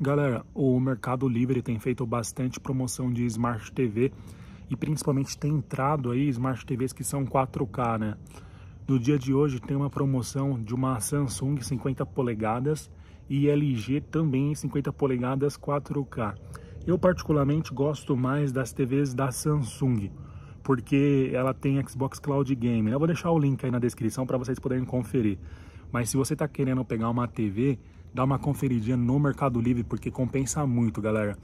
Galera, o Mercado Livre tem feito bastante promoção de Smart TV e principalmente tem entrado aí Smart TVs que são 4K, né? No dia de hoje tem uma promoção de uma Samsung 50 polegadas e LG também 50 polegadas 4K. Eu particularmente gosto mais das TVs da Samsung, porque ela tem Xbox Cloud Game. Né? Eu vou deixar o link aí na descrição para vocês poderem conferir. Mas se você está querendo pegar uma TV dá uma conferidinha no Mercado Livre, porque compensa muito, galera.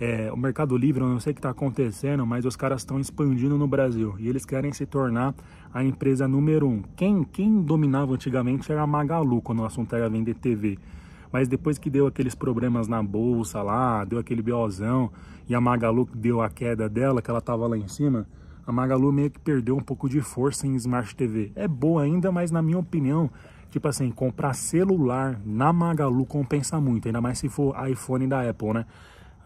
É, o Mercado Livre, eu não sei o que está acontecendo, mas os caras estão expandindo no Brasil e eles querem se tornar a empresa número um. Quem, quem dominava antigamente era a Magalu, quando o assunto era vender TV. Mas depois que deu aqueles problemas na bolsa lá, deu aquele biozão e a Magalu deu a queda dela, que ela estava lá em cima, a Magalu meio que perdeu um pouco de força em Smart TV. É boa ainda, mas na minha opinião, tipo assim, comprar celular na Magalu compensa muito, ainda mais se for iPhone da Apple, né?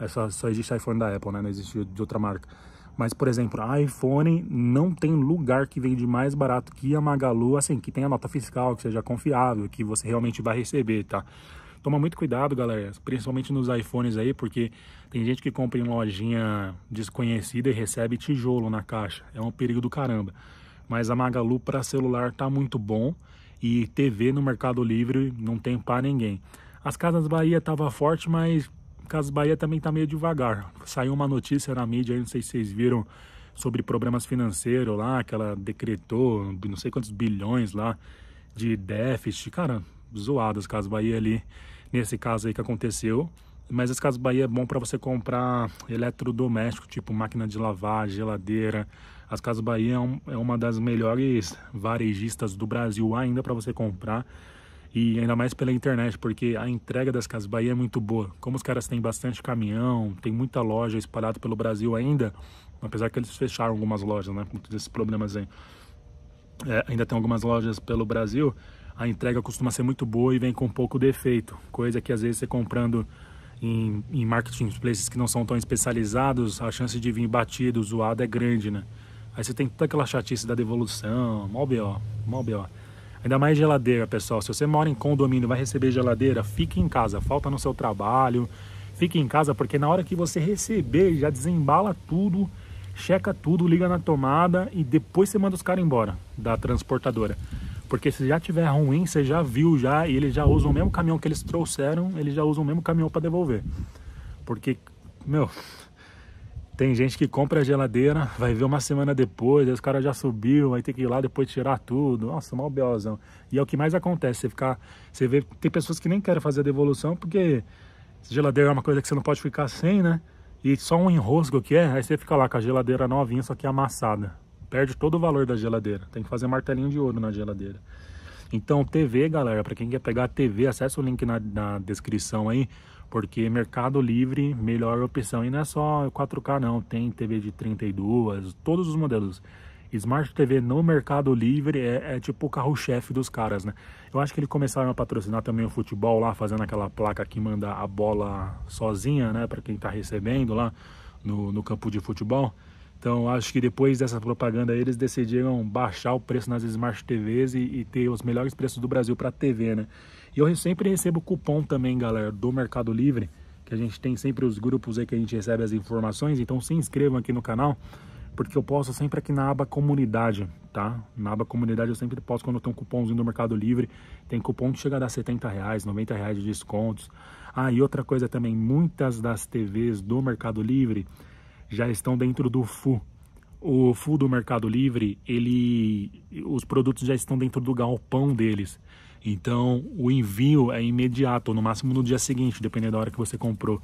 É só, só existe iPhone da Apple, né? Não existe de outra marca. Mas, por exemplo, iPhone não tem lugar que vende mais barato que a Magalu, assim, que tenha nota fiscal, que seja confiável, que você realmente vai receber, tá? Toma muito cuidado, galera, principalmente nos iPhones aí, porque tem gente que compra em lojinha desconhecida e recebe tijolo na caixa. É um perigo do caramba. Mas a Magalu para celular tá muito bom e TV no Mercado Livre não tem para ninguém. As Casas Bahia tava forte, mas Casas Bahia também tá meio devagar. Saiu uma notícia na mídia, não sei se vocês viram, sobre problemas financeiros lá, que ela decretou não sei quantos bilhões lá de déficit. Cara, zoado as Casas Bahia ali, nesse caso aí que aconteceu. Mas esse Casas Bahia é bom para você comprar eletrodoméstico, tipo máquina de lavar, geladeira. As Casas Bahia é, é uma das melhores varejistas do Brasil ainda para você comprar. E ainda mais pela internet, porque a entrega das Casas Bahia é muito boa. Como os caras têm bastante caminhão, tem muita loja espalhada pelo Brasil ainda, apesar que eles fecharam algumas lojas, né? Com todos esses problemas aí. É, ainda tem algumas lojas pelo Brasil, a entrega costuma ser muito boa e vem com pouco defeito. Coisa que às vezes você comprando em, em marketing places que não são tão especializados, a chance de vir batido, zoado é grande, né? Aí você tem toda aquela chatice da devolução, mal B.O., mal B.O. Ainda mais geladeira, pessoal. Se você mora em condomínio vai receber geladeira, fique em casa, falta no seu trabalho, fique em casa, porque na hora que você receber, já desembala tudo, checa tudo, liga na tomada e depois você manda os caras embora da transportadora. Porque se já tiver ruim, você já viu já e eles já usam o mesmo caminhão que eles trouxeram, eles já usam o mesmo caminhão para devolver. Porque, meu, tem gente que compra a geladeira, vai ver uma semana depois, aí os caras já subiu, vai ter que ir lá depois tirar tudo. Nossa, mal beozão. E é o que mais acontece, você ficar, você vê, tem pessoas que nem querem fazer a devolução porque geladeira é uma coisa que você não pode ficar sem, né? E só um enrosco que é, aí você fica lá com a geladeira novinha, só que amassada perde todo o valor da geladeira. Tem que fazer martelinho de ouro na geladeira. Então, TV, galera, para quem quer pegar a TV, acessa o link na, na, descrição aí, porque Mercado Livre, melhor opção. E não é só 4K, não. Tem TV de 32, todos os modelos. Smart TV no Mercado Livre é, é tipo o carro-chefe dos caras, né? Eu acho que eles começaram a patrocinar também o futebol lá, fazendo aquela placa que manda a bola sozinha, né? Para quem tá recebendo lá no, no campo de futebol. Então acho que depois dessa propaganda eles decidiram baixar o preço nas Smart TVs e, e ter os melhores preços do Brasil para TV, né? E eu sempre recebo cupom também, galera, do Mercado Livre, que a gente tem sempre os grupos aí que a gente recebe as informações, então se inscrevam aqui no canal, porque eu posto sempre aqui na aba comunidade, tá? Na aba comunidade eu sempre posto quando tem um cupomzinho do Mercado Livre, tem cupom que chega a dar 70 reais, 90 reais de descontos. Ah, e outra coisa também, muitas das TVs do Mercado Livre já estão dentro do FU. O FU do Mercado Livre, ele, os produtos já estão dentro do galpão deles. Então, o envio é imediato, no máximo no dia seguinte, dependendo da hora que você comprou.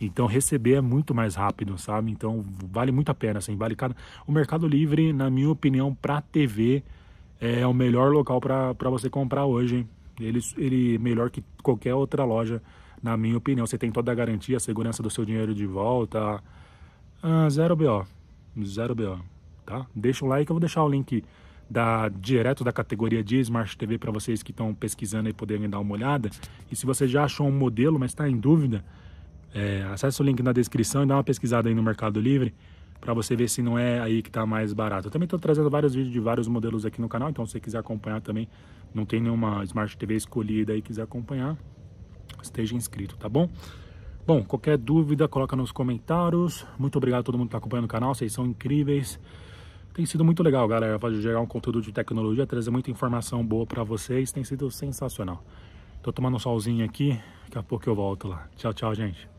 Então, receber é muito mais rápido, sabe? Então, vale muito a pena, assim, vale cada... O Mercado Livre, na minha opinião, para TV, é o melhor local para você comprar hoje, hein? Ele, ele é melhor que qualquer outra loja, na minha opinião. Você tem toda a garantia, a segurança do seu dinheiro de volta, ah, zero BO. Zero BO, tá? Deixa o like, eu vou deixar o link da, direto da categoria de Smart TV para vocês que estão pesquisando e poderem dar uma olhada. E se você já achou um modelo, mas está em dúvida, é, acesse o link na descrição e dá uma pesquisada aí no Mercado Livre para você ver se não é aí que está mais barato. Eu também estou trazendo vários vídeos de vários modelos aqui no canal, então se você quiser acompanhar também, não tem nenhuma Smart TV escolhida aí, quiser acompanhar, esteja inscrito, tá bom? Bom, qualquer dúvida, coloca nos comentários. Muito obrigado a todo mundo que está acompanhando o canal, vocês são incríveis. Tem sido muito legal, galera, fazer gerar um conteúdo de tecnologia, trazer muita informação boa para vocês. Tem sido sensacional. Tô tomando um solzinho aqui, daqui a pouco eu volto lá. Tchau, tchau, gente.